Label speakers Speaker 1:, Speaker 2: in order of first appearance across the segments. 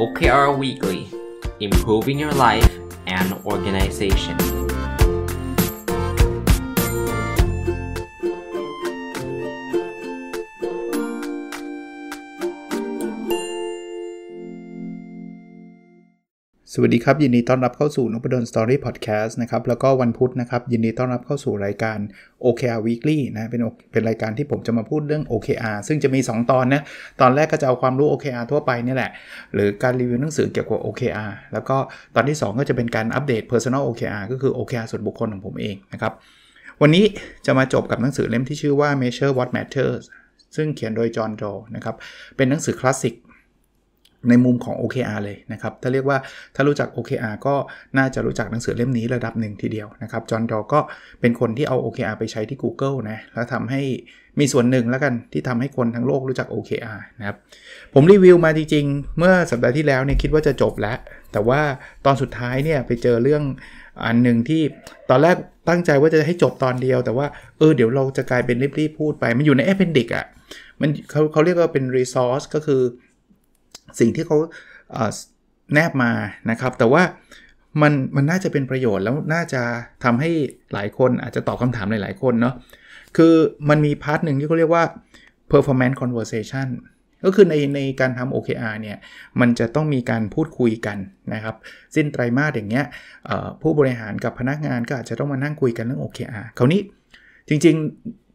Speaker 1: OKR Weekly, improving your life and organization. สวัสดีครับ ยินดีต้อนรับเข้าสู่นพดลสตอรี่พอดแคสต์นะครับแล้วก็วันพุธนะครับ ยินดีต้อนรับเข้าสู่รายการ OKR Weekly นะเป็นเป็นรายการที่ผมจะมาพูดเรื่อง OKR ซึ่งจะมี 2 ตอนนะตอนแรกก็จะเอาความรู้ OKR ทั่วไปนี่แหละหรือการรีวิวหนังสือเกี่ยวกับ OKR แล้วก็ตอนที่ 2 ก็จะเป็นการอัปเดต Personal OKR ก็คือ OKR ส่วนบุคคลของผมเองนะครับ วันนี้จะมาจบกับหนังสือเล่มที่ชื่อว่า Measure What Matters ซึ่งเขียนโดยจอห์นโจนะครับเป็นหนังสือคลาสสิกในมุมของ OKR เลยนะครับถ้าเรียกว่าถ้ารู้จัก OKR ก็น่าจะรู้จักหนังสือเล่มนี้ระดับหนึ่งทีเดียวนะครับจอห์นดอก็เป็นคนที่เอา OKR ไปใช้ที่ Google นะแล้วทำให้มีส่วนหนึ่งแล้วกันที่ทำให้คนทั้งโลกรู้จัก OKR นะครับผมรีวิวมาจริงๆเมื่อสัปดาห์ที่แล้วเนี่ยคิดว่าจะจบแล้ว แต่ว่าตอนสุดท้ายเนี่ย ไปเจอเรื่องอันหนึ่งที่ตอนแรกตั้งใจว่าจะให้จบตอนเดียว แต่ว่าเออเดี๋ยวเราจะกลายเป็นรีบๆพูดไปมันอยู่ในอปเ e นดิกอะ่ะมันเขาเขาเรียกว่าเป็น Resource ก็คือสิ่งที่เขาแนบมานะครับ แต่ว่ามันมันน่าจะเป็นประโยชน์แล้วน่าจะทำให้หลายคนอาจจะตอบคำถามหลายๆ คนเนาะคือมันมีพาร์ทหนึ่งที่เขาเรียกว่า performance conversation ก็คือในในการทำ OKR เนี่ย มันจะต้องมีการพูดคุยกันนะครับ สิ้นไตรมาสอย่างเงี้ยผู้บริหารกับพนักงานก็อาจจะต้องมานั่งคุยกันเรื่อง OKR คราวนี้จริง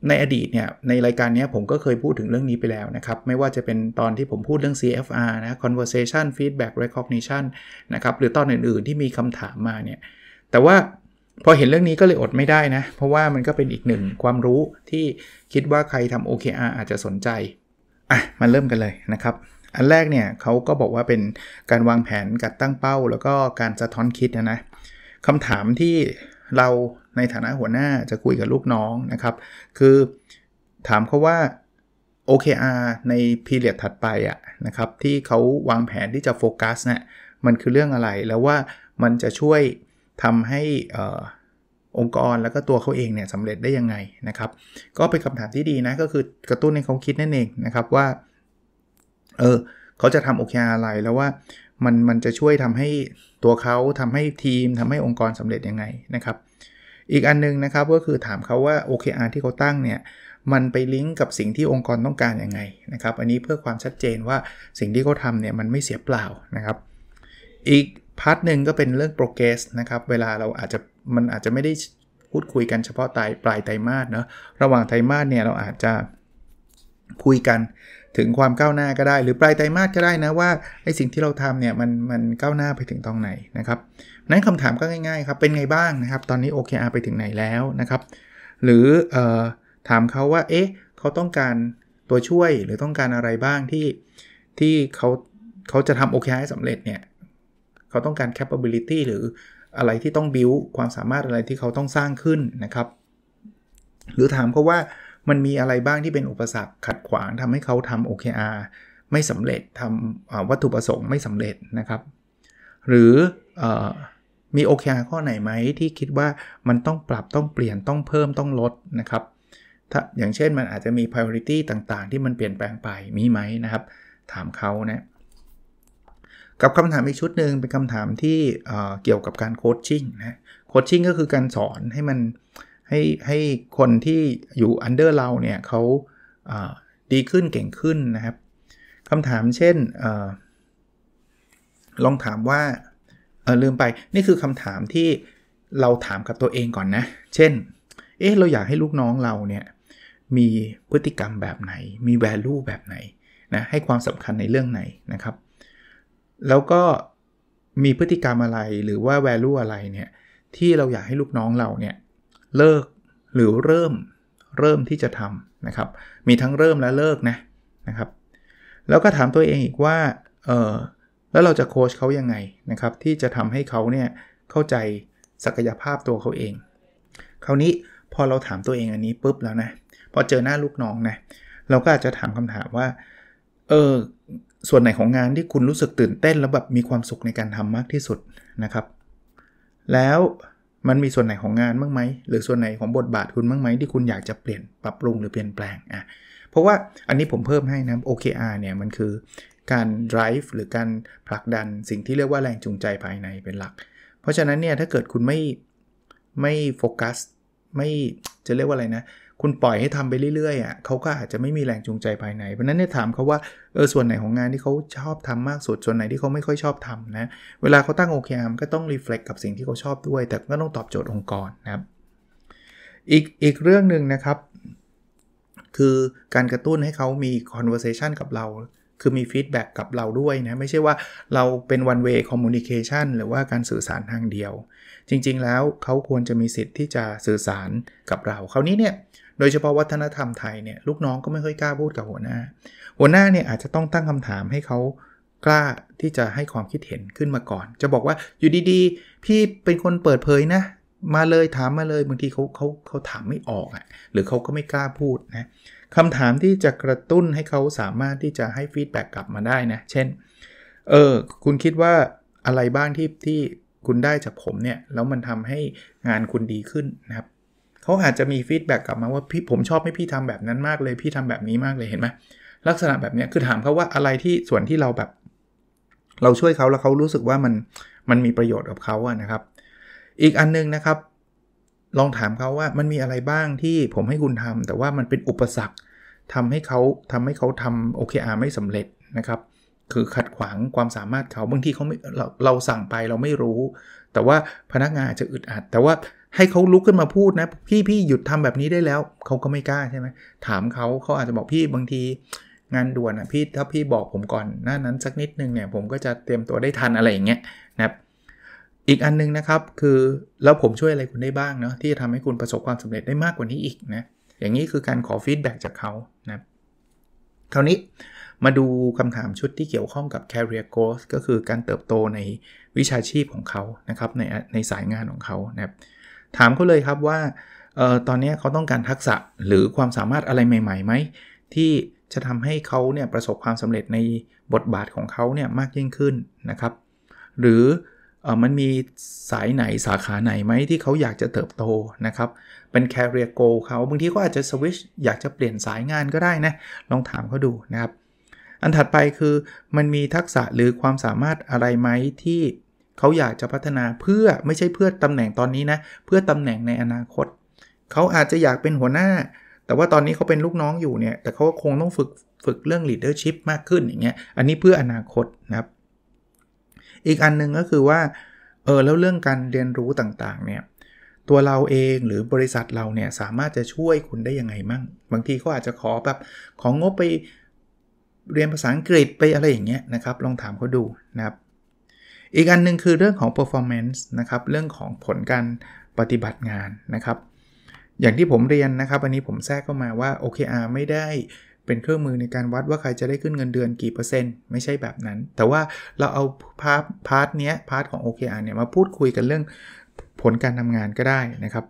Speaker 1: ในอดีตเนี่ยในรายการนี้ผมก็เคยพูดถึงเรื่องนี้ไปแล้วนะครับ ไม่ว่าจะเป็นตอนที่ผมพูดเรื่อง CFR นะ conversation feedback recognition นะครับ หรือตอนอื่น ๆที่มีคำถามมาเนี่ย แต่ว่าพอเห็นเรื่องนี้ก็เลยอดไม่ได้นะ เพราะว่ามันก็เป็นอีกหนึ่งความรู้ที่คิดว่าใครทำ OKR อาจจะสนใจ อ่ะมาเริ่มกันเลยนะครับ อันแรกเนี่ยเขาก็บอกว่าเป็นการวางแผนการตั้งเป้า แล้วก็การสะท้อนคิดนะนะคำถามที่เราในฐานะหัวหน้าจะคุยกับลูกน้องนะครับ คือถามเขาว่า OKR ในพีเรียดถัดไปอะนะครับ ที่เขาวางแผนที่จะโฟกัสเนะี่ยมันคือเรื่องอะไรแล้วว่ามันจะช่วยทำให้อองค์กรแล้วก็ตัวเขาเองเนี่ยสำเร็จได้ยังไงนะครับ ก็เป็นคำถามที่ดีนะก็คือกระตุ้นให้เขาคิดนั่นเองนะครับว่าเออเขาจะทำโอเคอะไรแล้วว่ามันมันจะช่วยทำให้ตัวเขาทำให้ทีมทำให้องค์กรสำเร็จยังไงนะครับ อีกอันนึงนะครับก็คือถามเขาว่า OKR ที่เขาตั้งเนี่ยมันไปลิงก์กับสิ่งที่องค์กรต้องการยังไงนะครับอันนี้เพื่อความชัดเจนว่าสิ่งที่เขาทำเนี่ยมันไม่เสียเปล่านะครับ อีกพาร์ทหนึ่งก็เป็นเรื่อง progress นะครับเวลาเราอาจจะมันอาจจะไม่ได้พูดคุยกันเฉพาะตายปลายไตรมาสเนาะระหว่างไตรมาสเนี่ยเราอาจจะคุยกันถึงความก้าวหน้าก็ได้ หรือปลายไตรมาสก็ได้นะว่าไอสิ่งที่เราทำเนี่ยมันมันก้าวหน้าไปถึงตรงไหนนะครับ นั้นคำถามก็ง่ายๆครับเป็นไงบ้างนะครับ ตอนนี้ OKR ไปถึงไหนแล้วนะครับ หรือออถามเขาว่าเอ๊ะเขาต้องการตัวช่วยหรือต้องการอะไรบ้างที่ที่เขาเขาจะทำโอเคให้สำเร็จเนี่ยเขาต้องการแคปเอร์บิลิตี้หรืออะไรที่ต้องบิวความสามารถอะไรที่เขาต้องสร้างขึ้นนะครับ หรือถามเขาว่ามันมีอะไรบ้างที่เป็นอุปสรรค ขัดขวางทำให้เขาทำ OKR ไม่สำเร็จทำวัตถุประสงค์ไม่สำเร็จนะครับ หรืออมี OKR ข้อไหนไหมที่คิดว่ามันต้องปรับต้องเปลี่ยนต้องเพิ่มต้องลดนะครับ ถ้าอย่างเช่นมันอาจจะมี priority ต่างๆ ที่มันเปลี่ยนแปลงไปมีไหมนะครับ ถามเขานะกับคำถามอีกชุดหนึ่งเป็นคำถามที่เกี่ยวกับการโคชชิ่งนะโคชชิ่งก็คือการสอนให้มันให้ให้คนที่อยู่อันเดอร์เราเนี่ยเขาดีขึ้นเก่งขึ้นนะครับคำถามเช่นอลองถามว่าลืมไปนี่คือคำถามที่เราถามกับตัวเองก่อนนะ เช่น เอ๊ะเราอยากให้ลูกน้องเราเนี่ยมีพฤติกรรมแบบไหน มีแวลูแบบไหนนะให้ความสำคัญในเรื่องไหนนะครับ แล้วก็มีพฤติกรรมอะไรหรือว่าแวลูอะไรเนี่ยที่เราอยากให้ลูกน้องเราเนี่ยเลิกหรือเริ่ม เริ่มที่จะทำนะครับ มีทั้งเริ่มและเลิกนะนะครับ แล้วก็ถามตัวเองอีกว่าเออแล้วเราจะโค้ชเขายังไงนะครับที่จะทำให้เขาเนี่ยเข้าใจศักยภาพตัวเขาเอง คราวนี้พอเราถามตัวเองอันนี้ปุ๊บแล้วนะพอเจอหน้าลูกน้องนะเราก็อาจจะถามคำถามว่าเออส่วนไหนของงานที่คุณรู้สึกตื่นเต้น แล้วแบบมีความสุขในการทำมากที่สุดนะครับ แล้วมันมีส่วนไหนของงานบ้างไหม หรือส่วนไหนของบทบาทคุณบ้างไหม ที่คุณอยากจะเปลี่ยนปรับปรุงหรือเปลี่ยนแปลงอ่ะ เพราะว่าอันนี้ผมเพิ่มให้นะ OKR เนี่ยมันคือการ drive หรือการผลักดันสิ่งที่เรียกว่าแรงจูงใจภายในเป็นหลัก เพราะฉะนั้นเนี่ยถ้าเกิดคุณไม่ไม่โฟกัสไม่จะเรียกว่าอะไรนะคุณปล่อยให้ทำไปเรื่อยๆอ่ะเขาก็อาจจะไม่มีแรงจูงใจภายใน เพราะนั้นเนี่ยถามเขาว่า เออ ส่วนไหนของงานที่เขาชอบทำมากสุด ส่วนไหนที่เขาไม่ค่อยชอบทำนะ เวลาเขาตั้งโอเคอาร์ก็ต้องรีเฟล็กกับสิ่งที่เขาชอบด้วย แต่ก็ต้องตอบโจทย์องค์กรนะครับ อีกอีกเรื่องหนึ่งนะครับ คือการกระตุ้นให้เขามี conversation กับเรา คือมีฟีดแบ็กกับเราด้วยนะ ไม่ใช่ว่าเราเป็น one way communication หรือว่าการสื่อสารทางเดียว จริง ๆ แล้วเขาควรจะมีสิทธิ์ที่จะสื่อสารกับเรา คราวนี้เนี่ยโดยเฉพาะวัฒนธรรมไทยเนี่ยลูกน้องก็ไม่ค่อยกล้าพูดกับหัวหน้าหัวหน้าเนี่ยอาจจะต้องตั้งคำถามให้เขากล้าที่จะให้ความคิดเห็นขึ้นมาก่อน จะบอกว่าอยู่ดี ๆ พี่เป็นคนเปิดเผยนะ มาเลยถามมาเลยบางทีเขาเขาเขาถามไม่ออกอะ่ะ หรือเขาก็ไม่กล้าพูดนะคำถามที่จะกระตุ้นให้เขาสามารถที่จะให้ฟีดแบ็กกลับมาได้นะ เช่นเออคุณคิดว่าอะไรบ้างที่ที่คุณได้จากผมเนี่ยแล้วมันทำให้งานคุณดีขึ้นนะครับเขาอาจจะมีฟีดแบ็กกลับมาว่าพี่ผมชอบให้พี่ทำแบบนั้นมากเลยพี่ทำแบบนี้มากเลยเห็นไหมลักษณะแบบนี้คือถามเขาว่าอะไรที่ส่วนที่เราแบบ เราช่วยเขาแล้วเขารู้สึกว่ามันมันมีประโยชน์กับเขาอะนะครับ อีกอันนึงนะครับ ลองถามเขาว่ามันมีอะไรบ้างที่ผมให้คุณทำ แต่ว่ามันเป็นอุปสรรคทำให้เขาทำให้เขาทำ OKR ไม่สำเร็จนะครับ คือขัดขวางความสามารถเขาบางทีเขาไม่เราเราสั่งไปเราไม่รู้ แต่ว่าพนักงานอาจจะอึดอัด แต่ว่าให้เขาลุกขึ้นมาพูดนะพี่พี่หยุดทำแบบนี้ได้แล้วเขาก็ไม่กล้าใช่ไหมถามเขาเขาอาจจะบอกพี่บางทีงานด่วนอ่ะพี่ ถ้าพี่บอกผมก่อน หน้านั้นสักนิดนึงเนี่ยผมก็จะเตรียมตัวได้ทันอะไรอย่างเงี้ยนะครับอีกอันนึงนะครับคือแล้วผมช่วยอะไรคุณได้บ้างเนาะที่จะทำให้คุณประสบความสำเร็จได้มากกว่านี้อีกนะอย่างนี้คือการขอฟีดแบ็จากเขานะคราวนี้มาดูคำถามชุดที่เกี่ยวข้องกับ career g r o w t s ก็คือการเติบโตในวิชาชีพของเขานะครับ ในในสายงานของเขานะครับถามเขาเลยครับว่าออตอนนี้เขาต้องการทักษะหรือความสามารถอะไรใหม่ๆไหมที่จะทำให้เขาเนี่ยประสบความสำเร็จในบทบาทของเขาเนี่ยมากยิ่งขึ้นนะครับ หรือออมันมีสายไหนสาขาไหนไหมที่เขาอยากจะเติบโตนะครับเป็นแคริเอร์โกเขาบางทีก็อาจจะสวิชอยากจะเปลี่ยนสายงานก็ได้นะลองถามเขาดูนะครับอันถัดไปคือมันมีทักษะหรือความสามารถอะไรไหมที่เขาอยากจะพัฒนาเพื่อไม่ใช่เพื่อตำแหน่งตอนนี้นะเพื่อตำแหน่งในอนาคต เขาอาจจะอยากเป็นหัวหน้า แต่ว่าตอนนี้เขาเป็นลูกน้องอยู่เนี่ยแต่เขาก็คงต้องฝึกฝึกเรื่อง leadership มากขึ้นอย่างเงี้ยอันนี้เพื่ออนาคตนะครับ อีกอันนึงก็คือว่าเออแล้วเรื่องการเรียนรู้ต่างๆ เนี่ยตัวเราเองหรือบริษัทเราเนี่ยสามารถจะช่วยคุณได้ยังไงมั่งบางทีเขาอาจจะขอแบบของงบไปเรียนภาษาอังกฤษไปอะไรอย่างเงี้ยนะครับ ลองถามเขาดูนะครับอีกอันนึงคือเรื่องของ performance นะครับ เรื่องของผลการปฏิบัติงานนะครับ อย่างที่ผมเรียนนะครับ อันนี้ผมแทรกเข้ามาว่า OKR ไม่ได้เป็นเครื่องมือในการวัดว่าใครจะได้ขึ้นเงินเดือนกี่เปอร์เซ็นต์ ไม่ใช่แบบนั้น แต่ว่าเราเอาพาร์ทพาร์ทเนี้ย พาร์ทของ OKR เนี่ย มาพูดคุยกันเรื่องผลการทำงานก็ได้นะครับ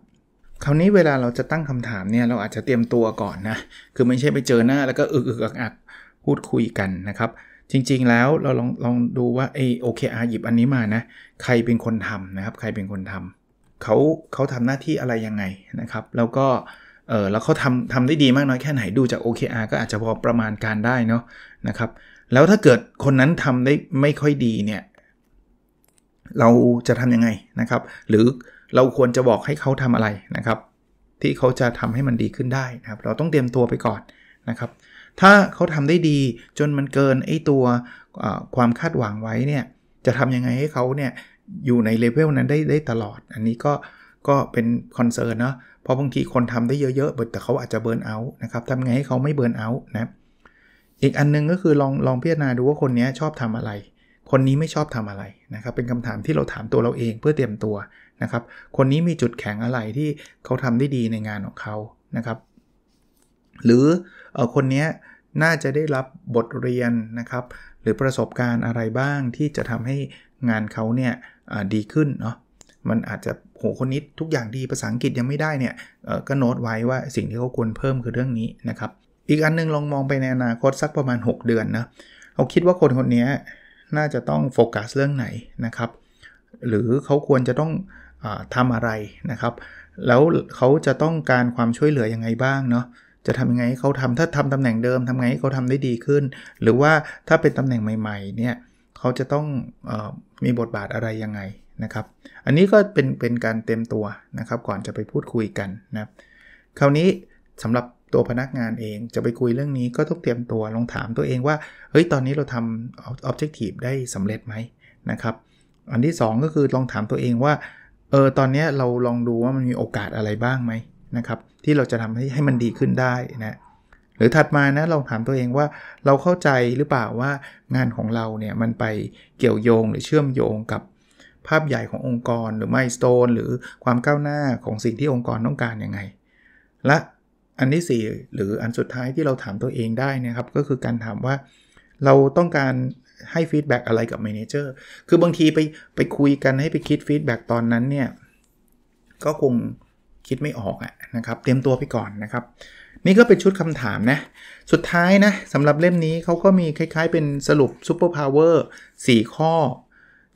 Speaker 1: คราวนี้เวลาเราจะตั้งคำถามเนี่ย เราอาจจะเตรียมตัวก่อนนะ คือไม่ใช่ไปเจอหน้า แล้วก็อึกอึกอักอักพูดคุยกันนะครับจริงๆ แล้วเราลองลองดูว่าไอโอเคอาหยิบอันนี้มานะ ใครเป็นคนทำนะครับ ใครเป็นคนทำเขาเขาทำหน้าที่อะไรยังไงนะครับ แล้วก็เออแล้วเขาทำทำได้ดีมากน้อยแค่ไหนดูจาก o k เก็อาจจะพอประมาณการได้เนาะนะครับ แล้วถ้าเกิดคนนั้นทำได้ไม่ค่อยดีเนี่ยเราจะทำยังไงนะครับ หรือเราควรจะบอกให้เขาทำอะไรนะครับ ที่เขาจะทำให้มันดีขึ้นได้นะครับ เราต้องเตรียมตัวไปก่อนนะครับถ้าเขาทำได้ดีจนมันเกินไอ้ตัวความคาดหวังไว้เนี่ยจะทํำยังไงให้เขาเนี่ยอยู่ในเลเวลนั้นได้ได้ตลอด อันนี้ก็ก็เป็นคอนเซิร์นเนาะเพราะบางทีคนทำได้เยอะๆแต่เขาอาจจะเบิร์นเอาท์นะครับทำไงให้เขาไม่เบิร์นเอาท์นะอีกอันนึงก็คือลองลองพิจารณาดูว่าคนนี้ชอบทำอะไร คนนี้ไม่ชอบทำอะไรนะครับ เป็นคำถามที่เราถามตัวเราเองเพื่อเตรียมตัวนะครับ คนนี้มีจุดแข็งอะไรที่เขาทำได้ดีในงานของเขานะครับหรืออคนนี้น่าจะได้รับบทเรียนนะครับ หรือประสบการณ์อะไรบ้างที่จะทำให้งานเขาเนี่ยดีขึ้นเนาะมันอาจจะโหคนนี้ทุกอย่างดีภาษาอังกฤษยังไม่ได้เนี่ยก็โน้ตไว้ว่าสิ่งที่เขาควรเพิ่มคือเรื่องนี้นะครับ อีกอันนึงลองมองไปในอนาคตสักประมาณ 6 เดือนนะเราคิดว่าคนคนนี้น่าจะต้องโฟกัสเรื่องไหนนะครับ หรือเขาควรจะต้องอทำอะไรนะครับ แล้วเขาจะต้องการความช่วยเหลืออยังไงบ้างเนาะจะทำยังไงให้เขาทำถ้าทำตำแหน่งเดิมทำไงให้เขาทำได้ดีขึ้น หรือว่าถ้าเป็นตำแหน่งใหม่ ๆเนี่ยเขาจะต้องออมีบทบาทอะไรยังไงนะครับอันนี้ก็เป็นเป็นการเต็มตัวนะครับก่อนจะไปพูดคุยกันนะครคราวนี้สำหรับตัวพนักงานเองจะไปคุยเรื่องนี้ก็ต้องเตรียมตัวลองถามตัวเองว่า เฮ้ย ตอนนี้เราทำออบเจกตีฟได้สำเร็จไหมนะครับอันที่ 2 ก็คือลองถามตัวเองว่าเออตอนนี้เราลองดูว่ามันมีโอกาสอะไรบ้างไหมนะครับที่เราจะทำให้ให้มันดีขึ้นได้นะหรือถัดมานะเราถามตัวเองว่าเราเข้าใจหรือเปล่าว่างานของเราเนี่ยมันไปเกี่ยวโยง หรือเชื่อมโยงกับภาพใหญ่ขององค์กรหรือไม่สโตนหรือความก้าวหน้าของสิ่งที่องค์กรต้องการยังไงและอันที่4หรืออันสุดท้ายที่เราถามตัวเองได้นะครับ ก็คือการถามว่าเราต้องการให้ฟีดแบ็กอะไรกับเมนเจอร์คือบางทีไปไปคุยกันให้ไปคิดฟีดแบ็กตอนนั้นเนี่ยก็คงคิดไม่ออกอะนะครับเตรียมตัวไปก่อนนะครับนี่ก็เป็นชุดคำถามนะ สุดท้ายนะสำหรับเล่มนี้เขาก็มีคล้ายๆเป็นสรุปซ u เปอร์พาวเวอร์4ข้อ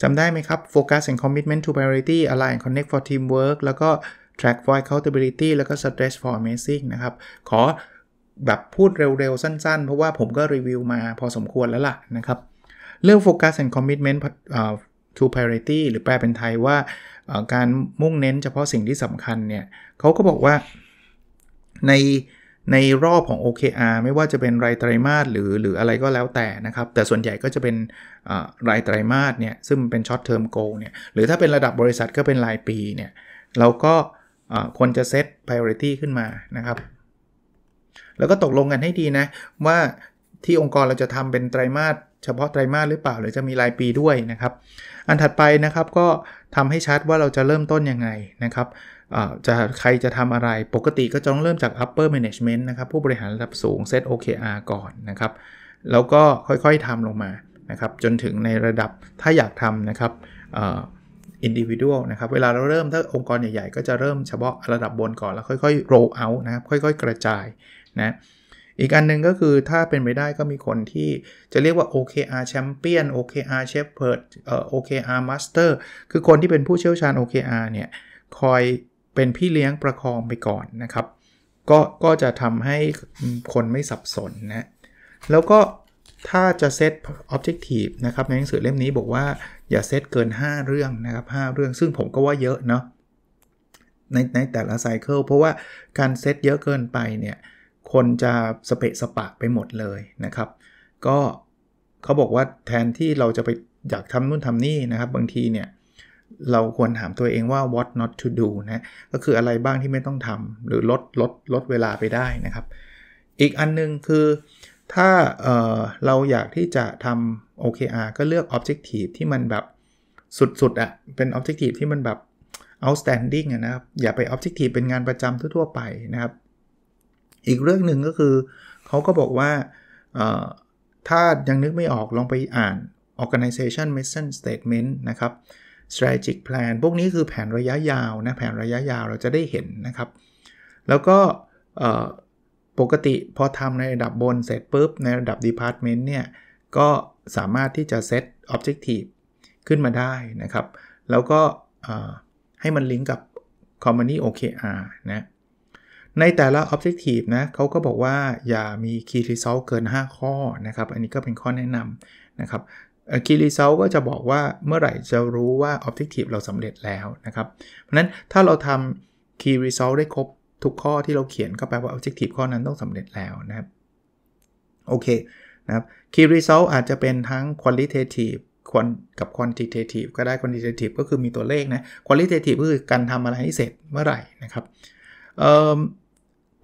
Speaker 1: จำได้ไหมครับ Focus and Commitment to Priority Align Connect for Teamwork แล้วก็ Track for Accountability แล้วก็ Stress for Amazing นะครับ ขอแบบพูดเร็วๆ สั้นๆ เพราะว่าผมก็รีวิวมาพอสมควรแล้วล่ะ นะครับเรื่อง Focus and Commitment True p ร r i t y หรือแปลเป็นไทยว่าการมุ่งเน้นเฉพาะสิ่งที่สำคัญเนี่ยเขาก็บอกว่าในในรอบของ OKR ไม่ว่าจะเป็นรายไตรมาสหรือหรืออะไรก็แล้วแต่นะครับ แต่ส่วนใหญ่ก็จะเป็นรายไตรมาสเนี่ยซึ่งเป็นช็อตเทอมโกเนี่ยหรือถ้าเป็นระดับบริษัทก็เป็นรายปีเนี่ยเราก็ควรจะเซต Priority ขึ้นมานะครับ แล้วก็ตกลงกันให้ดีนะ ว่าที่องค์กรเราจะทำเป็นไตรมาสเฉพาะไตรมาสหรือเปล่าหรือจะมีรายปีด้วยนะครับ อันถัดไปนะครับก็ทำให้ชัดว่าเราจะเริ่มต้นยังไงนะครับจะใครจะทำอะไรปกติก็จะต้องเริ่มจาก upper management นะครับผู้บริหารระดับสูงเซต OKR ก่อนนะครับ แล้วก็ค่อยๆทำลงมานะครับ จนถึงในระดับถ้าอยากทำนะครับอ individual นะครับเวลาเราเริ่มถ้าองค์กรใหญ่ๆ ก็จะเริ่มเฉพาะระดับบนก่อนแล้วค่อยๆ roll out นะครับค่อย ๆกระจายนะอีกอันนึงก็คือถ้าเป็นไปได้ก็มีคนที่จะเรียกว่า OKR Champion OKR Shepherd เอ่อ OKR Master คือคนที่เป็นผู้เชี่ยวชาญ OKR เนี่ย คอยเป็นพี่เลี้ยงประคองไปก่อนนะครับ ก็ก็จะทำให้คนไม่สับสนนะ แล้วก็ถ้าจะเซต Objective นะครับในหนังสือเล่มนี้บอกว่า อย่าเซตเกิน 5 เรื่องนะครับ 5 เรื่องซึ่งผมก็ว่าเยอะเนาะในในแต่ละไซเคิลเพราะว่าการเซตเยอะเกินไปเนี่ยคนจะสเปะสปะไปหมดเลยนะครับ ก็เขาบอกว่าแทนที่เราจะไปอยากทำนู่นทำนี่นะครับ บางทีเนี่ย เราควรถามตัวเองว่า what not to do นะก็คืออะไรบ้างที่ไม่ต้องทำหรือลดลดลดเวลาไปได้นะครับ อีกอันนึงคือถ้าเเราอยากที่จะทำ OKR ก็เลือก Objective ที่มันแบบสุดๆอะ่ะเป็น Objective ที่มันแบบ outstanding นะครับ อย่าไป Objective เป็นงานประจำทั่วๆไปนะครับอีกเรื่องหนึ่งก็คือเขาก็บอกว่าถ้ายังนึกไม่ออกลองไปอ่าน organization mission statement นะครับ strategic plan พวกนี้คือแผนระยะยาวนะแผนระยะยาวเราจะได้เห็นนะครับ แล้วก็ปกติพอทำในระดับบนเสร็จปุ๊บในระดับ department เนี่ยก็สามารถที่จะ set objective ขึ้นมาได้นะครับ แล้วก็ให้มันลิงก์กับ company OKR นะในแต่ละ Objective นะเขาก็บอกว่าอย่ามี Key Result เกิน 5 ข้อนะครับ อันนี้ก็เป็นข้อแนะนำนะครับ Key Result ก็จะบอกว่าเมื่อไหร่จะรู้ว่า Objective เราสำเร็จแล้วนะครับ เพราะนั้นถ้าเราทำ Key Result ได้ครบ ทุกข้อที่เราเขียน ก็แปลว่า Objective ข้อนั้นต้องสำเร็จแล้วนะครับโอเคนะครับ Key Result อาจจะเป็นทั้ง Qualitative คกับ quantitative ก็ได้ quantitative ก็คือมีตัวเลขนะ qualitative ก็คือการทำอะไรให้เสร็จเมื่อไหร่นะครับ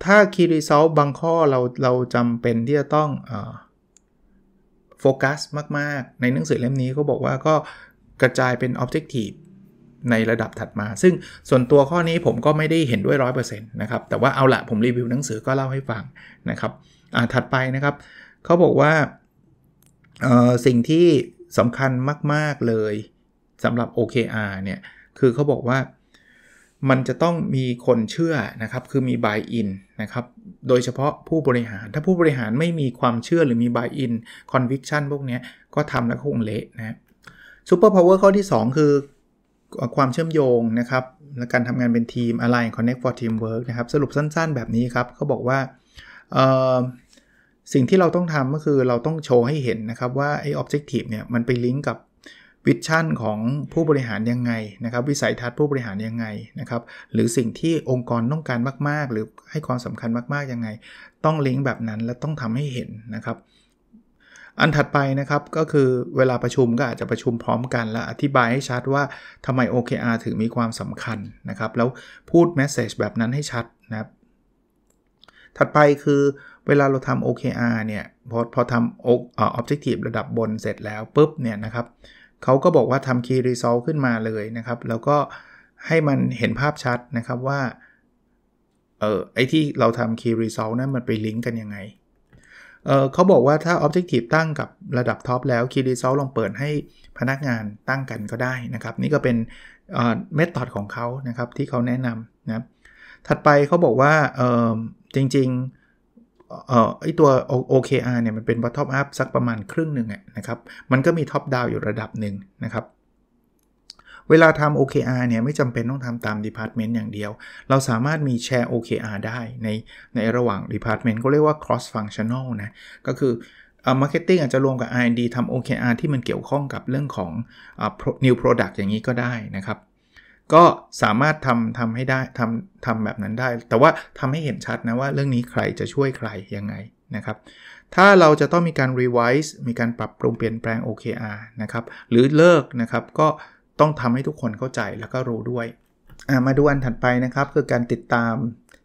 Speaker 1: ถ้าคีรีเซลบางข้อเราเราจำเป็นที่จะต้องโฟกัสมากๆ ในหนังสือเล่มนี้ก็บอกว่าก็กระจายเป็นออบเจกตีฟในระดับถัดมา ซึ่งส่วนตัวข้อนี้ผมก็ไม่ได้เห็นด้วย 100%นะครับ แต่ว่าเอาละผมรีวิวหนังสือก็เล่าให้ฟังนะครับ ถัดไปนะครับเขาบอกว่าสิ่งที่สำคัญมากๆเลยสำหรับ OKR เนี่ยคือเขาบอกว่ามันจะต้องมีคนเชื่อนะครับ คือมี buy in นะครับ โดยเฉพาะผู้บริหาร ถ้าผู้บริหารไม่มีความเชื่อหรือมี buy in conviction พวกนี้ก็ทำแล้วคงเละนะซูเปอร์พาวเวอร์ข้อที่ 2 คือความเชื่อมโยงนะครับ และการทำงานเป็นทีม align connect for teamwork นะครับ สรุปสั้นๆแบบนี้ครับ เขาบอกว่าสิ่งที่เราต้องทำก็คือเราต้องโชว์ให้เห็นนะครับว่าไอ้ objective เนี่ยมันไปลิงก์กับวิชั่นของผู้บริหารยังไงนะครับ วิสัยทัศน์ผู้บริหารยังไงนะครับ หรือสิ่งที่องค์กรต้องการมากๆ หรือให้ความสำคัญมากๆยังไง ต้องลิงก์แบบนั้นและต้องทำให้เห็นนะครับ อันถัดไปนะครับก็คือเวลาประชุมก็อาจจะประชุมพร้อมกันและอธิบายให้ชัดว่าทำไม OKR ถึงมีความสำคัญนะครับ แล้วพูดแมสเซจแบบนั้นให้ชัดนะครับ ถัดไปคือเวลาเราทำ OKR เนี่ยพอพอทำ o อบเจกตีฟระดับบนเสร็จแล้วปุ๊บเนี่ยนะครับเขาก็บอกว่าทำ Key Result ขึ้นมาเลยนะครับ แล้วก็ให้มันเห็นภาพชัดนะครับว่าเออไอที่เราทำ Key Result นะั้นมันไปลิงก์กันยังไงเเขาบอกว่าถ้า Objective ตั้งกับระดับท็อปแล้ว Key Result ลองเปิดให้พนักงานตั้งกันก็ได้นะครับ นี่ก็เป็นเมธอดของเขานะครับที่เขาแนะนำนะถัดไปเขาบอกว่าจริง ๆอไอตัว OKR เนี่ยมันเป็น bottom up สักประมาณครึ่งหนึ่งนะครับ มันก็มี top down อยู่ระดับหนึ่งนะครับ เวลาทำ OKR เนี่ยไม่จำเป็นต้องทำตาม department อย่างเดียว เราสามารถมีแชร์ OKR ได้ในในระหว่าง department ก็เรียกว่า cross functional นะ ก็คือเอ่อ marketing อาจจะรวมกับ R&D ทำ OKR ที่มันเกี่ยวข้องกับเรื่องของ new product อย่างนี้ก็ได้นะครับก็สามารถทำทำให้ได้ทำทำแบบนั้นได้ แต่ว่าทำให้เห็นชัดนะว่าเรื่องนี้ใครจะช่วยใครยังไงนะครับถ้าเราจะต้องมีการ revise มีการปรับปรุงเปลี่ยนแปลง OKR นะครับหรือเลิกนะครับก็ต้องทำให้ทุกคนเข้าใจแล้วก็รู้ด้วย มาดูอันถัดไปนะครับ คือการติดตาม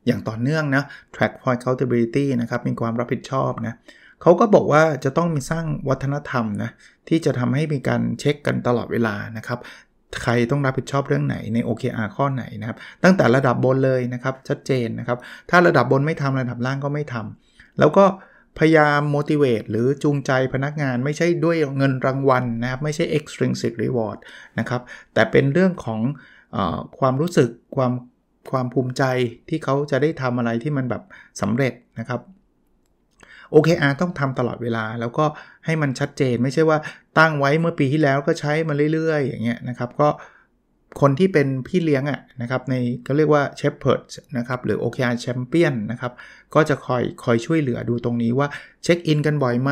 Speaker 1: อย่างต่อเนื่องนะ track p o i n t accountability นะครับมีความรับผิดชอบนะเขาก็บอกว่าจะต้องมีสร้างวัฒนธรรมนะที่จะทำให้มีการเช็คกันตลอดเวลานะครับใครต้องรับผิดชอบเรื่องไหนใน OKR ข้อไหนนะครับ ตั้งแต่ระดับบนเลยนะครับชัดเจนนะครับ ถ้าระดับบนไม่ทำระดับล่างก็ไม่ทำ แล้วก็พยายาม motivate หรือจูงใจพนักงาน ไม่ใช่ด้วยเงินรางวัลนะครับ ไม่ใช่ extrinsic reward นะครับแต่เป็นเรื่องของอความรู้สึกความความภูมิใจที่เขาจะได้ทำอะไรที่มันแบบสำเร็จนะครับโอเคอาต้องทำตลอดเวลาแล้วก็ให้มันชัดเจน ไม่ใช่ว่าตั้งไว้เมื่อปีที่แล้วก็ใช้มาเรื่อยๆ อย่างเงี้ยนะครับ ก็คนที่เป็นพี่เลี้ยงอ่ะนะครับในก็เรียกว่าเชฟเพิร์ดนะครับหรือโอเค OKR c h a m p i o ยนะครับก็จะคอยคอยช่วยเหลือดูตรงนี้ว่าเช็คอินกันบ่อยไหม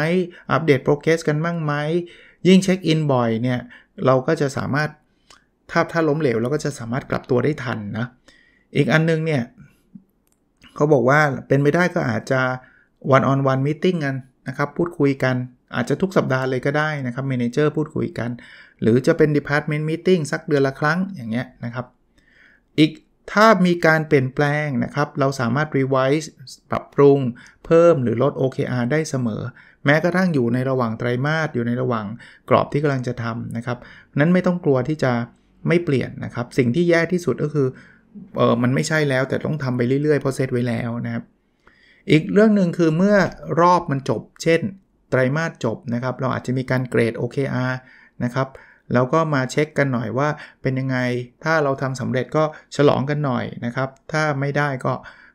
Speaker 1: อัปเดตโปรเกรสกันบ้างไหม ยิ่งเช็คอินบ่อยเนี่ย เราก็จะสามารถถ้าถ้าล้มเหลวเราก็จะสามารถกลับตัวได้ทันนะอีกอันนึงเนี่ยเขาบอกว่าเป็นไม่ได้ก็อาจจะวันออนวันมิ팅กันนะครับพูดคุยกันอาจจะทุกสัปดาห์เลยก็ได้นะครับเมนเจอร์พูดคุยกันหรือจะเป็นด Department Meeting สักเดือนละครั้งอย่างเงี้ยนะครับ อีกถ้ามีการเปลี่ยนแปลงนะครับ เราสามารถ revise ปรับปรุงเพิ่มหรือลด OKR ได้เสมอแม้กระทั่งอยู่ในระหว่างไตรมาสอยู่ในระหว่างกรอบที่กำลังจะทำนะครับนั้นไม่ต้องกลัวที่จะไม่เปลี่ยนนะครับสิ่งที่แย่ที่สุดก็คือเออมันไม่ใช่แล้วแต่ต้องทำไปเรื่อยๆเพราะเซตไว้แล้วนะครับอีกเรื่องหนึ่งคือเมื่อรอบมันจบ เช่นไตรมาสจบนะครับ เราอาจจะมีการเกรด OKR นะครับ แล้วก็มาเช็คกันหน่อยว่าเป็นยังไง ถ้าเราทำสำเร็จก็ฉลองกันหน่อยนะครับ ถ้าไม่ได้ก็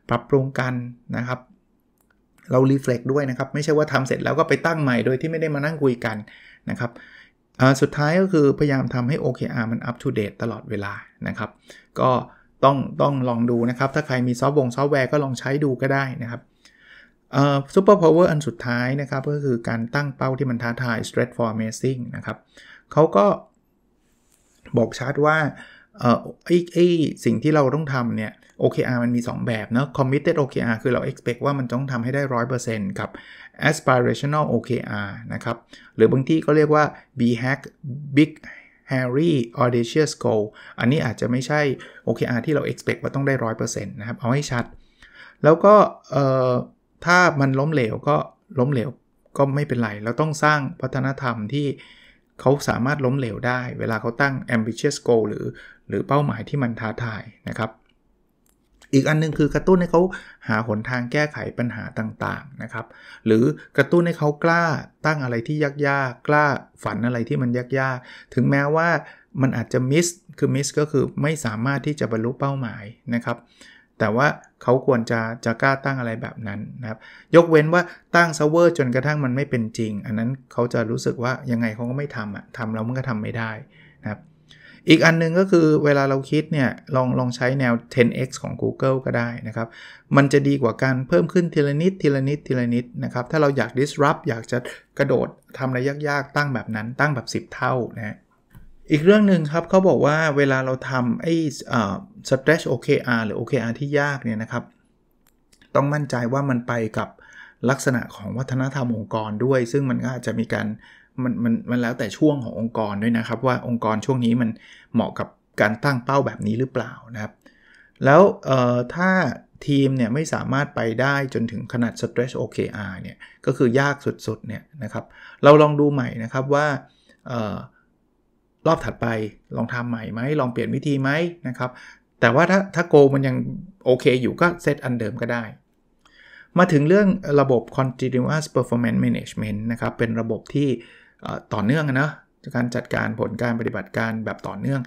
Speaker 1: ปรับปรุงกันนะครับ เรารีเฟล็กด้วยนะครับ ไม่ใช่ว่าทำเสร็จแล้วก็ไปตั้งใหม่โดยที่ไม่ได้มานั่งคุยกันนะครับ สุดท้ายก็คือพยายามทำให้ OKR มันอัปทูเดตตลอดเวลานะครับ ก็ต้องต้องลองดูนะครับ ถ้าใครมีซอฟต์วงซอฟต์แวร์ก็ลองใช้ดูก็ได้นะครับซูเปอร์พาวเวอร์อันสุดท้ายนะครับก็คือการตั้งเป้าที่มันท้าทาย stretch for amazing นะครับเขาก็บอกชัดว่าไออไอ้สิ่งที่เราต้องทำเนี่ย OKR มันมี 2 แบบเนาะ committed OKR คือเรา expect ว่ามันต้องทำให้ได้ 100%กับ aspirational OKR นะครับ หรือบางที่ก็เรียกว่า b h a c k Big Harry Audacious Goal อันนี้อาจจะไม่ใช่ OKR ที่เรา expect ว่าต้องได้ 100%นะครับ เอาให้ชัด แล้วก็ถ้ามันล้มเหลวก็ล้มเหลวก็ไม่เป็นไรเราต้องสร้างพัฒนธรรมที่เขาสามารถล้มเหลวได้เวลาเขาตั้ง ambitious goal หรือหรือเป้าหมายที่มันท้าทายนะครับ อีกอันนึงคือกระตุ้นให้เขาหาหนทางแก้ไขปัญหาต่างๆนะครับหรือกระตุ้นให้เขากล้าตั้งอะไรที่ยากๆ กล้าฝันอะไรที่มันยากๆ ถึงแม้ว่ามันอาจจะมิสคือมิสก็คือไม่สามารถที่จะบรรลุเป้าหมายนะครับแต่ว่าเขาควรจะจะกล้าตั้งอะไรแบบนั้นนะครับยกเว้นว่าตั้งเซิร์ฟเวอร์จนกระทั่งมันไม่เป็นจริง อันนั้นเขาจะรู้สึกว่ายังไงเขาก็ไม่ทำอะทำแล้วมันก็ทำไม่ได้นะครับอีกอันนึง ก็คือเวลาเราคิดเนี่ยลองลองใช้แนว 10x ของ Google ก็ได้นะครับ มันจะดีกว่าการเพิ่มขึ้นทีละนิด ทีละนิด ทีละนิดนะครับถ้าเราอยาก disrupt อยากจะกระโดดทำอะไรยากๆ ตั้งแบบนั้นตั้งแบบ 10 เท่านะอีกเรื่องหนึ่งครับเขาบอกว่าเวลาเราทำไอ้ stretch OKR หรือ OKR ที่ยากเนี่ยนะครับ ต้องมั่นใจว่ามันไปกับลักษณะของวัฒนธรรมองค์กรด้วย ซึ่งมันก็อาจจะมีการมันมันมันแล้วแต่ช่วงขององค์กรด้วยนะครับ ว่าองค์กรช่วงนี้มันเหมาะกับการตั้งเป้าแบบนี้หรือเปล่านะครับ แล้วถ้าทีมเนี่ยไม่สามารถไปได้จนถึงขนาด stretch OKR เนี่ยก็คือยากสุดๆเนี่ยนะครับ เราลองดูใหม่นะครับว่ารอบถัดไปลองทำใหม่ไหม ลองเปลี่ยนวิธีไหมนะครับแต่ว่าถ้าถ้าโก มันยังโอเคอยู่ก็เซตอันเดิมก็ได้ มาถึงเรื่องระบบ continuous performance management นะครับ เป็นระบบที่ต่อเนื่องนะการจัดการผลการปฏิบัติการแบบต่อเนื่อง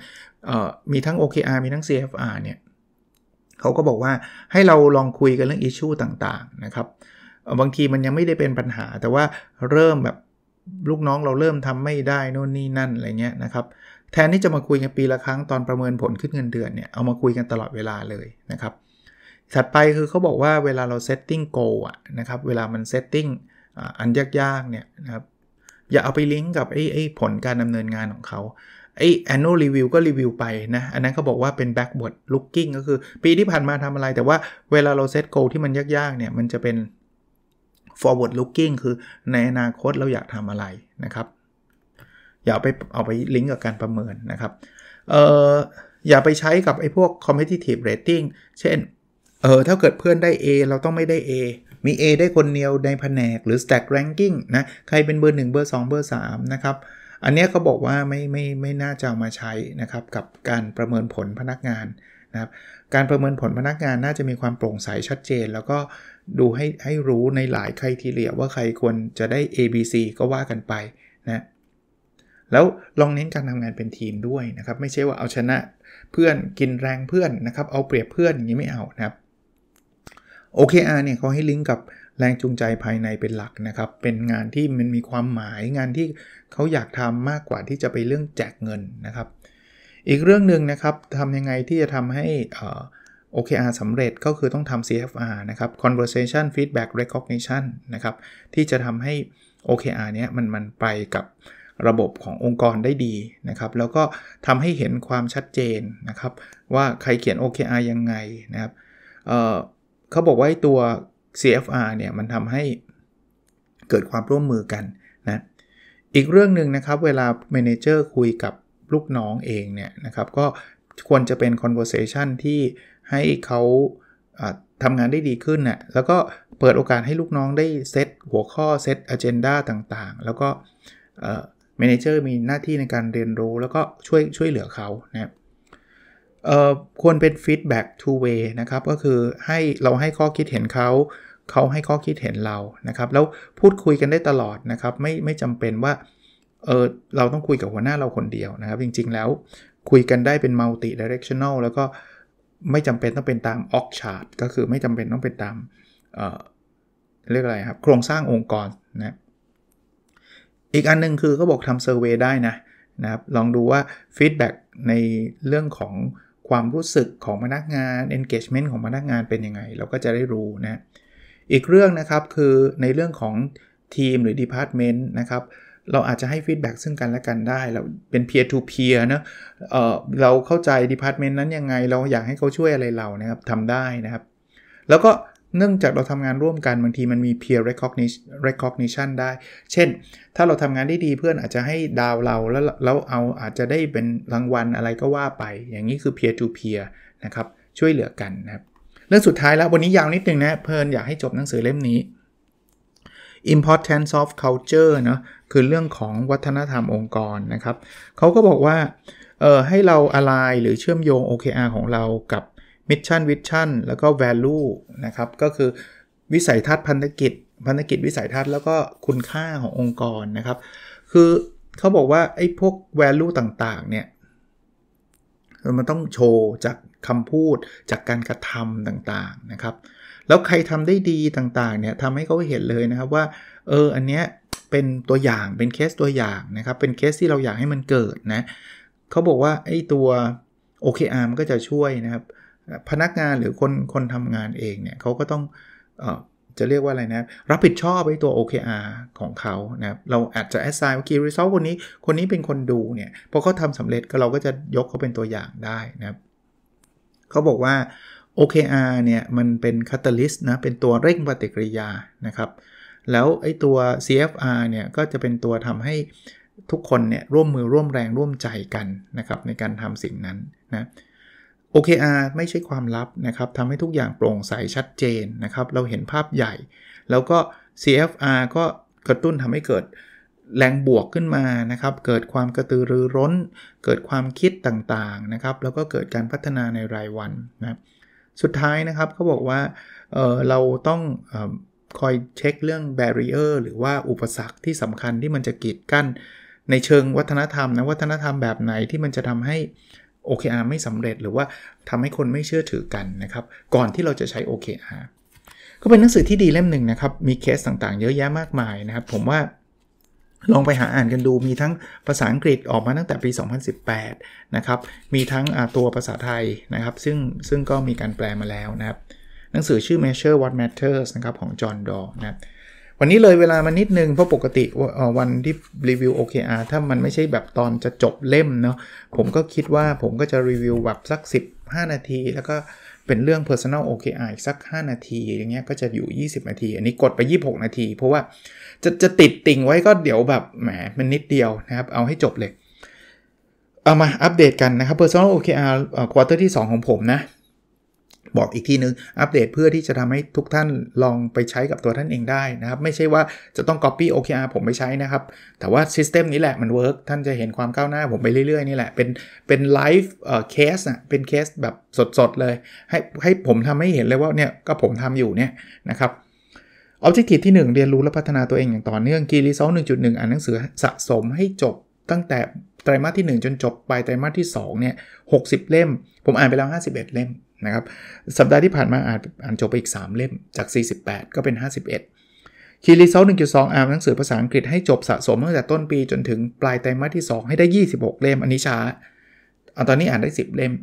Speaker 1: ออมีทั้ง OKR มีทั้ง CFR เนี่ยเขาก็บอกว่าให้เราลองคุยกันเรื่องอิชชูต่างๆนะครับบางทีมันยังไม่ได้เป็นปัญหา แต่ว่าเริ่มแบบลูกน้องเราเริ่มทำไม่ได้นู่นนี่นั่นอะไรเงี้ยนะครับแทนที่จะมาคุยกันปีละครั้งตอนประเมินผลขึ้นเงินเดือนเนี่ยเอามาคุยกันตลอดเวลาเลยนะครับถัดไปคือเขาบอกว่าเวลาเรา setting goal อะนะครับเวลามัน setting อันยากๆเนี่ยนะครับอย่าเอาไปลิงก์กับไอ้ไอ้ผลการดำเนินงานของเขาไอ้ annual review ก็รีวิวไปนะ อันนั้นเขาบอกว่าเป็น backward looking ก็คือปีที่ผ่านมาทำอะไร แต่ว่าเวลาเราเซตโกที่มันยากๆเนี่ยมันจะเป็น forward looking คือในอนาคตเราอยากทำอะไรนะครับ อย่าไปเอาไป ลิงก์กับการประเมินนะครับเอออย่าไปใช้กับไอ้พวก competitive rating เช่น เออถ้าเกิดเพื่อนได้ A เราต้องไม่ได้ A มี A ได้คนเดียวในแผนก หรือ stack ranking นะ ใครเป็นเบอร์1เบอร์2 เบอร์3นะครับ อันนี้เขาบอกว่าไม่ไม่ไม่น่าจะามาใช้นะครับ กับการประเมินผลพนักงานนะครับการประเมินผลพนักงานน่าจะมีความโปร่งใสชัดเจนแล้วก็ดูให้ให้รู้ในหลายใครทีเรียว่าใครควรจะได้ A B C ก็ว่ากันไปนะแล้วลองเน้นการทำงานเป็นทีมด้วยนะครับ ไม่ใช่ว่าเอาชนะเพื่อนกินแรงเพื่อนนะครับ เอาเปรียบเพื่อนอย่างนี้ไม่เอานะครับ OKR เนี่ยเขาให้ลิงก์กับแรงจูงใจภายในเป็นหลักนะครับ เป็นงานที่มันมีความหมายงานที่เขาอยากทำมากกว่าที่จะไปเรื่องแจกเงินนะครับ อีกเรื่องหนึ่งนะครับทำยังไงที่จะทำให้ OKR สำเร็จก็คือต้องทำ CFR นะครับ Conversation Feedback Recognition นะครับ ที่จะทำให้ OKR เนี้ยมันมันไปกับระบบขององค์กรได้ดีนะครับ แล้วก็ทำให้เห็นความชัดเจนนะครับ ว่าใครเขียน OKR ยังไงนะครับเเขาบอกว่าตัว CFR เนี่ย มันทำให้เกิดความร่วมมือกันนะ อีกเรื่องหนึ่งนะครับ เวลาเมนเจอร์คุยกับลูกน้องเองเนี่ยนะครับ ก็ควรจะเป็น conversation ที่ให้เขาทำงานได้ดีขึ้นนะ่ะแล้วก็เปิดโอกาสให้ลูกน้องได้เซตหัวข้อเซตอเจนดาต่างๆ แล้วก็เมนเจอร์มีหน้าที่ในการเรียนรู้แล้วก็ช่วยช่วยเหลือเขานะครับควรเป็นฟีดแบ็กทูเวย์นะครับก็คือให้เราให้ข้อคิดเห็นเขา เขาให้ข้อคิดเห็นเรานะครับแล้วพูดคุยกันได้ตลอดนะครับ ไม่ไม่จำเป็นว่าเออเราต้องคุยกับหัวหน้าเราคนเดียวนะครับจริงๆ แล้วคุยกันได้เป็นมัลติดเรกชันแนลแล้วก็ไม่จำเป็นต้องเป็นตามออกชาร์ตก็คือไม่จำเป็นต้องเป็นตามเเรียกอะไรครับ โครงสร้างองค์กรนะอีกอันนึงคือเขาบอกทำเซอร์เวยได้นะ นะลองดูว่าฟีดแบ็ในเรื่องของความรู้สึกของพนักงาน engagement ของพนักงานเป็นยังไง เราก็จะได้รู้นะอีกเรื่องนะครับคือในเรื่องของทีมหรือ department นะครับเราอาจจะให้ฟีดแบ็กซึ่งกันและกันได้เราเป็น peer to peer นะเเราเข้าใจดีพาร์ตเมนต์นั้นยังไงเราอยากให้เขาช่วยอะไรเรานะครับทำได้นะครับแล้วก็เนื่องจากเราทำงานร่วมกันบางทีมันมี peer recognition ได้ เช่น ถ้าเราทำงานได้ดี เพื่อนอาจจะให้ดาวเราแล้วแล้วเอาอาจจะได้เป็นรางวัลอะไรก็ว่าไป อย่างนี้คือ peer to peer นะครับช่วยเหลือกันนะครับเรื่องสุดท้ายแล้ววันนี้ยาวนิดนึงนะเพลินอยากให้จบหนังสือเล่มนี้ importance of culture เนะคือเรื่องของวัฒนธรรมองค์กรนะครับ เขาก็บอกว่าเออให้เราอะไรหรือเชื่อมโยง OKR ของเรากับ mission vision แล้วก็ value นะครับ ก็คือวิสัยทัศน์พันธกิจ พันธกิจวิสัยทัศน์แล้วก็คุณค่าขององค์กรนะครับ คือเขาบอกว่าไอ้พวก value ต่าง ๆ เนี่ย มันต้องโชว์จากคำพูดจากการกระทำต่างๆ นะครับแล้วใครทำได้ดีต่างๆเนี่ยทำให้เขาเห็นเลยนะครับว่าเอออันเนี้ยเป็นตัวอย่างเป็นเคสตัวอย่างนะครับเป็นเคสที่เราอยากให้มันเกิดนะเขาบอกว่าไอ้ตัว OKR มันก็จะช่วยนะครับ พนักงานหรือคนคนทำงานเองเนี่ยเขาก็ต้องออจะเรียกว่าอะไรนะรับผิดชอบไอ้ตัว OKR ของเขานะครับเราอาจจะ assign ว่า key result คนนี้คนนี้เป็นคนดูเนี่ยพอเขาทำสำเร็จก็เราก็จะยกเขาเป็นตัวอย่างได้นะครับเขาบอกว่า OKR เนี่ยมันเป็นคาตาลิสต์นะ เป็นตัวเร่งปฏิกิริยา นะครับ แล้วไอ้ตัว CFR เนี่ย ก็จะเป็นตัวทำให้ทุกคนเนี่ยร่วมมือร่วมแรงร่วมใจกันนะครับ ในการทำสิ่งนั้นนะ OKR ไม่ใช่ความลับนะครับ ทำให้ทุกอย่างโปร่งใสชัดเจนนะครับ เราเห็นภาพใหญ่ แล้วก็ CFR ก็กระตุ้นทำให้เกิดแรงบวกขึ้นมา นะครับ เกิดความกระตือรือร้น เกิดความคิดต่างๆนะครับ แล้วก็เกิดการพัฒนาในรายวันนะครับสุดท้ายนะครับเขาบอกว่าเเราต้องคอยเช็คเรื่องแบรีอร์หรือว่าอุปสรรคที่สำคัญที่มันจะกีดกั้นในเชิงวัฒนธรรมนะวัฒนธรรมแบบไหนที่มันจะทำให้ OKR ไม่สำเร็จหรือว่าทำให้คนไม่เชื่อถือกันนะครับก่อนที่เราจะใช้ OKR ก็เป็นหนังสือที่ดีเล่มหนึ่งนะครับมีเคสต่างๆ เยอะแยะมากมายนะครับผมว่าลองไปหาอ่านกันดูมีทั้งภาษาอังกฤษออกมาตั้งแต่ปี 2018 นะครับ มีทั้งตัวภาษาไทยนะครับ ซึ่งซึ่งก็มีการแปลมาแล้วนะครับ หนังสือชื่อ Measure What Matters นะครับของจอห์นดอนะครับ วันนี้เลยเวลามานิดนึง เพราะปกติวันที่รีวิว OKR ถ้ามันไม่ใช่แบบตอนจะจบเล่มเนาะ ผมก็คิดว่าผมก็จะรีวิวแบบสัก 15 นาทีแล้วก็เป็นเรื่อง Personal OKR อสัก 5 นาทีอย่างเงี้ยก็จะอยู่ 20 นาที อันนี้กดไป 26 นาที เพราะว่าจะจะติดติ่งไว้ก็เดี๋ยวแบบแหมมันนิดเดียวนะครับ เอาให้จบเลยเอามาอัปเดตกันนะครับ Personal OKR ควอเตอร์ที่ 2 ของผมนะบอกอีกทีนึงอัปเดตเพื่อที่จะทำให้ทุกท่านลองไปใช้กับตัวท่านเองได้นะครับ ไม่ใช่ว่าจะต้อง Copy OKR ผมไปใช้นะครับ แต่ว่าิสเต็มนี้แหละมันเวิร์กท่านจะเห็นความก้าวหน้าผมไปเรื่อยๆ นี่แหละ เป็นเป็นไลฟ์เอ่อเคสอ่ะเป็นเคสแบบสดๆ เลย ให้ให้ผมทำให้เห็นเลยว่าเนี่ยก็ผมทำอยู่เนี่ยนะครับออบเจกตีที่ 1 เรียนรู้และพัฒนาตัวเองอย่างต่อเนื่องกีรีซอลหนึ่งจุดหนึ่งอ่านหนังสือสะสมให้จบ ตั้งแต่ไตรมาสที่ 1 จนจบ ไปไตรมาสที่2เนี่ยหกเล่ม ผมอ่านไปแล้ว 51 เล่มนะครับสัปดาห์ที่ผ่านมาอ่านอ่านจบไปอีก 3 เล่มจาก 48 ก็เป็น 51คีรีเซล1.2อ่านหนังสือภาษาอังกฤษให้จบสะสมตั้งแต่ต้นปีจนถึงปลายไตรมาสที่ 2 ให้ได้ 26 เล่มอันนี้ช้าอตอนนี้อ่านได้ 10 เล่ม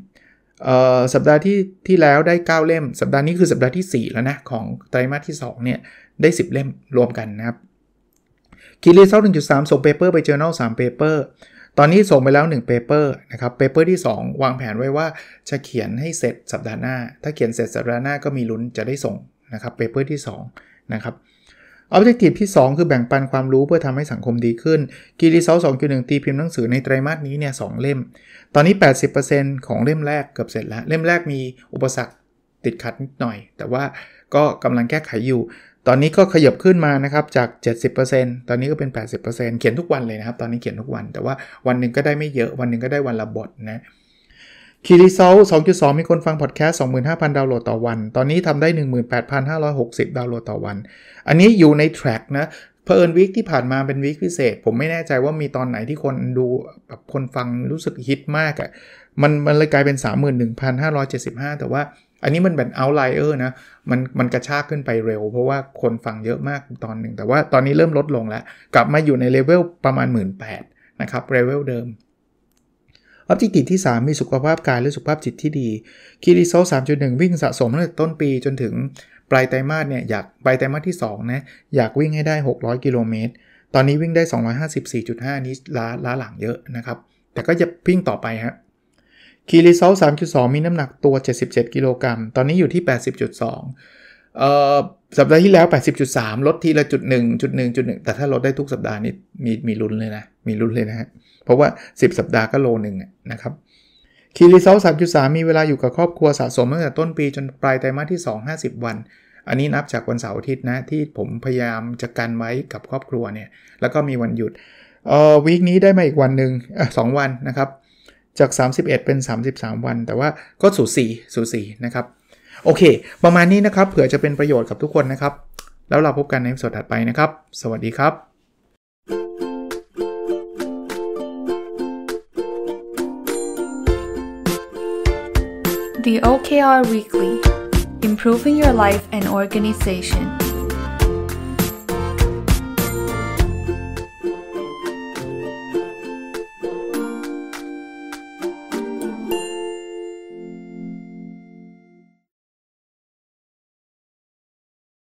Speaker 1: สัปดาห์ที่ที่แล้วได้ 9 เล่มสัปดาห์นี้คือสัปดาห์ที่ 4 แล้วนะ ของไตรมาสที่2เนี่ยได้ 10 เล่มรวมกันนะครับคีรีเซล1.3ส่งเปเปอร์ไปเจอแนล3เปเปอร์ตอนนี้ส่งไปแล้ว 1 paper นะครับ paper ที่ 2 วางแผนไว้ว่าจะเขียนให้เสร็จสัปดาห์หน้า ถ้าเขียนเสร็จสัปดาห์หน้าก็มีลุ้นจะได้ส่งนะครับ paper ที่ 2 นะครับ objective ที่ 2 คือแบ่งปันความรู้เพื่อทำให้สังคมดีขึ้นกีรีเซลสองจุหนึ่งตีพิมพ์หนังสือในไตรามาสนี้เนี่ยสเล่ม ตอนนี้ 80%ของเล่มแรกเกือบเสร็จแล้วเล่มแรกมีอุปสรรคติดขัดนิดหน่อย แต่ว่าก็กำลังแก้ไขอยู่ตอนนี้ก็ขยับขึ้นมานะครับจาก 70%ตอนนี้ก็เป็น 80%เขียนทุกวันเลยนะครับ ตอนนี้เขียนทุกวัน แต่ว่าวันหนึ่งก็ได้ไม่เยอะวันหนึ่งก็ได้วันละบทนะคีรีเซล2.2 มีคนฟังพอดแคสต์25,000 ดาวน์โหลดต่อวัน ตอนนี้ทำได้ 18,560 ดาวน์โหลดต่อวัน อันนี้อยู่ในแทร็กนะเพอเอิญวีคที่ผ่านมาเป็นวีคพิเศษ ผมไม่แน่ใจว่ามีตอนไหนที่คนดูแบบคนฟังรู้สึกฮิตมากอะ่ะ มันมันเลยกลายเป็น 31,575 แต่ว่า อันนี้มันแบบเอาไลเออร์นะมันมันกระชากขึ้นไปเร็ว เพราะว่าคนฟังเยอะมากตอนหนึ่ง แต่ว่าตอนนี้เริ่มลดลงแล้ว กลับมาอยู่ในเลเวลประมาณ 1 8ื่นนะครับ เลเวลเดิมออบจิติที่ 3 มีสุขภาพกายและสุขภาพจิตที่ดีคีรีโซ3.1 วิ่งสะสมตั้งแต่ต้นปีจนถึงปลายไตรมาสเนี่ยอยากปลายไตรมาสที่ 2 นะ อยากวิ่งให้ได้ 600 กิโลเมตร ตอนนี้วิ่งได้ 254.5นี้ล้าล้าหลังเยอะนะครับแต่ก็จะวิ่งต่อไปฮะคีรีเซลสามจุดสองมีน้ำหนักตัว 77 กิโลกรัม ตอนนี้อยู่ที่ 80.2เอ่อ สัปดาห์ที่แล้ว 80.3 ลดทีละจุดหนึ่ง จุดหนึ่ง จุดหนึ่ง แต่ถ้าลดได้ทุกสัปดาห์นี้มีมีลุ้นเลยนะ มีลุ้นเลยนะฮะ เพราะว่า 10 สัปดาห์ก็โลหนึ่งนะครับคีรีเซลสามจุดสามมีเวลาอยู่กับครอบครัวสะสมตั้งแต่ต้นปีจนปลายไตรมาสที่ 2 50 วัน อันนี้นับจากวันเสาร์อาทิตย์นะที่ผมพยายามจะกันไว้กับครอบครัวเนี่ย แล้วก็มีวันหยุด เอ่อ วีคนี้ได้มาอีกวันหนึ่งสองวันนะครับจาก 31 เป็น 33 วัน แต่ว่าก็สูสีสูสีนะครับ โอเค ประมาณนี้นะครับ เผื่อจะเป็นประโยชน์กับทุกคนนะครับ แล้วเราพบกันในสดถัดไปนะครับ สวัสดีครับ The OKR Weekly Improving Your Life and Organization